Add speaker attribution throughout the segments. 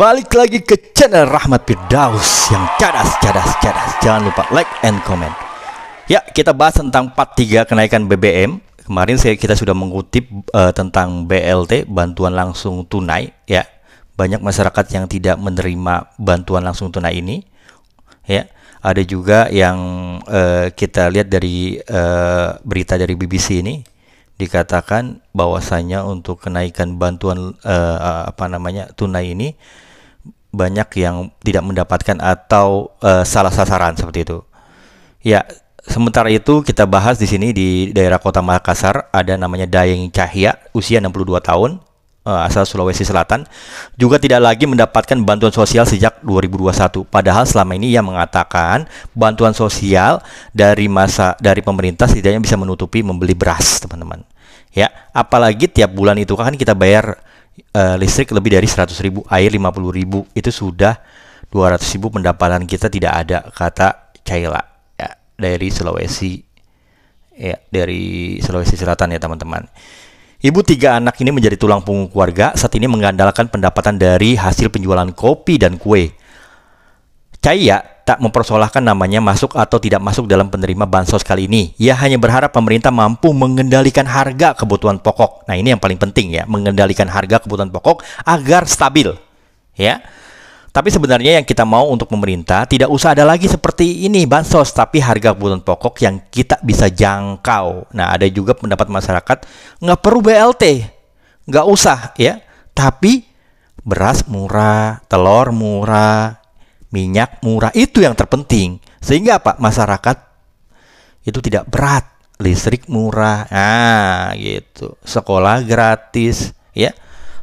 Speaker 1: balik lagi ke channel Rahmat Firdaus yang cadas, cadas, cadas. Jangan lupa like and comment. Ya, kita bahas tentang 43 kenaikan BBM. Kemarin saya kita sudah mengutip uh, tentang BLT, bantuan langsung tunai, ya. Banyak masyarakat yang tidak menerima bantuan langsung tunai ini. Ya, ada juga yang uh, kita lihat dari uh, berita dari BBC ini dikatakan bahwasanya untuk kenaikan bantuan uh, apa namanya tunai ini banyak yang tidak mendapatkan atau uh, salah sasaran seperti itu. Ya, sementara itu kita bahas di sini di daerah kota Makassar ada namanya Dayeng Cahya usia 62 tahun uh, asal Sulawesi Selatan juga tidak lagi mendapatkan bantuan sosial sejak 2021 padahal selama ini ia mengatakan bantuan sosial dari masa dari pemerintah setidaknya bisa menutupi membeli beras teman-teman ya apalagi tiap bulan itu kan kita bayar uh, listrik lebih dari 100 ribu, air 50 ribu, itu sudah 200 ribu pendapatan kita tidak ada, kata Caila ya, dari Sulawesi, ya dari Sulawesi Selatan ya teman-teman. Ibu tiga anak ini menjadi tulang punggung keluarga, saat ini mengandalkan pendapatan dari hasil penjualan kopi dan kue. Caya tak mempersoalkan namanya masuk atau tidak masuk dalam penerima bansos kali ini. Ia hanya berharap pemerintah mampu mengendalikan harga kebutuhan pokok. Nah, ini yang paling penting ya, mengendalikan harga kebutuhan pokok agar stabil. Ya. Tapi sebenarnya yang kita mau untuk pemerintah tidak usah ada lagi seperti ini bansos, tapi harga kebutuhan pokok yang kita bisa jangkau. Nah, ada juga pendapat masyarakat nggak perlu BLT, nggak usah ya. Tapi beras murah, telur murah, minyak murah itu yang terpenting sehingga apa masyarakat itu tidak berat listrik murah ah gitu sekolah gratis ya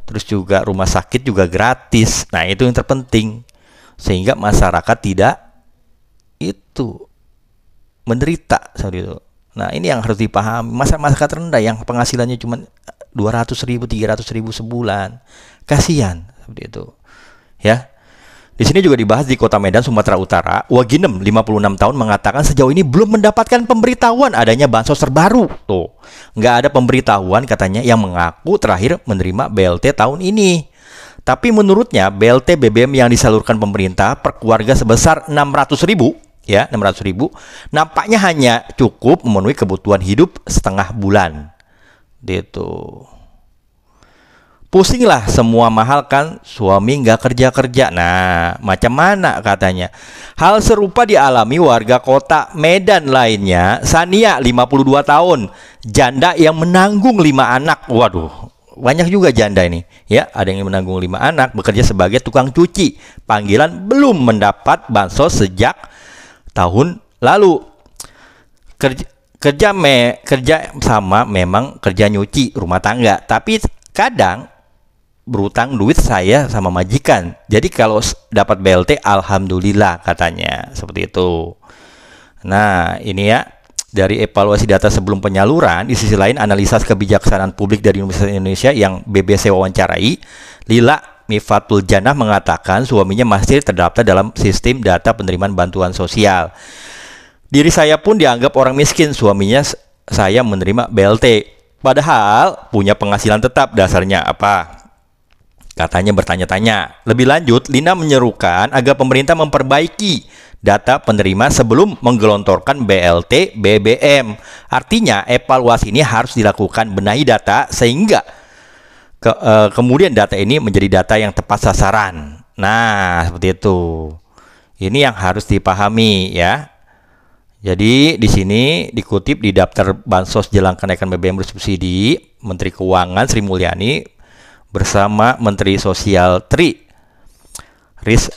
Speaker 1: terus juga rumah sakit juga gratis nah itu yang terpenting sehingga masyarakat tidak itu menderita seperti itu nah ini yang harus dipahami masyarakat rendah yang penghasilannya cuma dua ratus ribu tiga ratus ribu sebulan kasihan seperti itu ya di sini juga dibahas di Kota Medan, Sumatera Utara, Waginem 56 tahun mengatakan sejauh ini belum mendapatkan pemberitahuan adanya bansos terbaru. Tuh, nggak ada pemberitahuan katanya yang mengaku terakhir menerima BLT tahun ini. Tapi menurutnya BLT BBM yang disalurkan pemerintah per keluarga sebesar 600 ribu ya 600 ribu nampaknya hanya cukup memenuhi kebutuhan hidup setengah bulan gitu. Pusinglah semua mahal kan suami nggak kerja kerja nah macam mana katanya hal serupa dialami warga kota Medan lainnya Sania 52 tahun janda yang menanggung lima anak waduh banyak juga janda ini ya ada yang menanggung lima anak bekerja sebagai tukang cuci panggilan belum mendapat bansos sejak tahun lalu kerja kerja me kerja sama memang kerja nyuci rumah tangga tapi kadang berutang duit saya sama majikan. Jadi kalau dapat BLT alhamdulillah katanya seperti itu. Nah, ini ya dari evaluasi data sebelum penyaluran, di sisi lain analisis kebijaksanaan publik dari Universitas Indonesia yang BBC wawancarai, Lila Mifatul Janah mengatakan suaminya masih terdaftar dalam sistem data penerimaan bantuan sosial. Diri saya pun dianggap orang miskin, suaminya saya menerima BLT. Padahal punya penghasilan tetap dasarnya apa? Katanya bertanya-tanya. Lebih lanjut, Lina menyerukan agar pemerintah memperbaiki data penerima sebelum menggelontorkan BLT BBM. Artinya, evaluasi ini harus dilakukan benahi data sehingga ke, uh, kemudian data ini menjadi data yang tepat sasaran. Nah, seperti itu. Ini yang harus dipahami ya. Jadi di sini dikutip di daftar bansos jelang kenaikan BBM bersubsidi, Menteri Keuangan Sri Mulyani bersama Menteri Sosial Tri Riz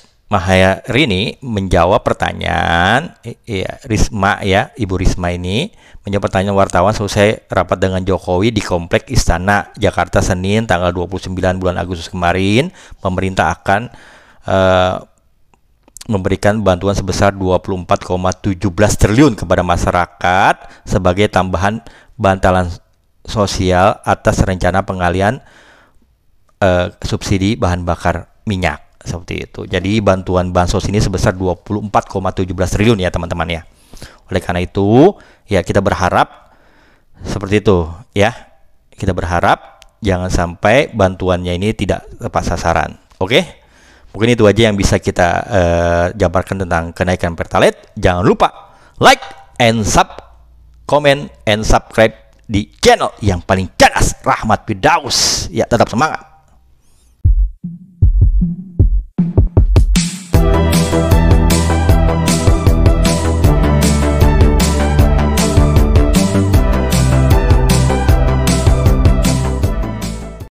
Speaker 1: Rini menjawab pertanyaan ya, Risma ya Ibu Risma ini menjawab pertanyaan wartawan selesai rapat dengan Jokowi di Komplek Istana Jakarta Senin tanggal 29 bulan Agustus kemarin pemerintah akan uh, memberikan bantuan sebesar 24,17 triliun kepada masyarakat sebagai tambahan bantalan sosial atas rencana pengalian uh, subsidi bahan bakar minyak seperti itu. Jadi bantuan bansos ini sebesar 24,17 triliun ya teman-teman ya. Oleh karena itu, ya kita berharap seperti itu ya. Kita berharap jangan sampai bantuannya ini tidak tepat sasaran. Oke? Mungkin itu aja yang bisa kita uh, jabarkan tentang kenaikan Pertalite. Jangan lupa like and sub comment and subscribe di channel yang paling cerdas Rahmat bidaus Ya, tetap semangat.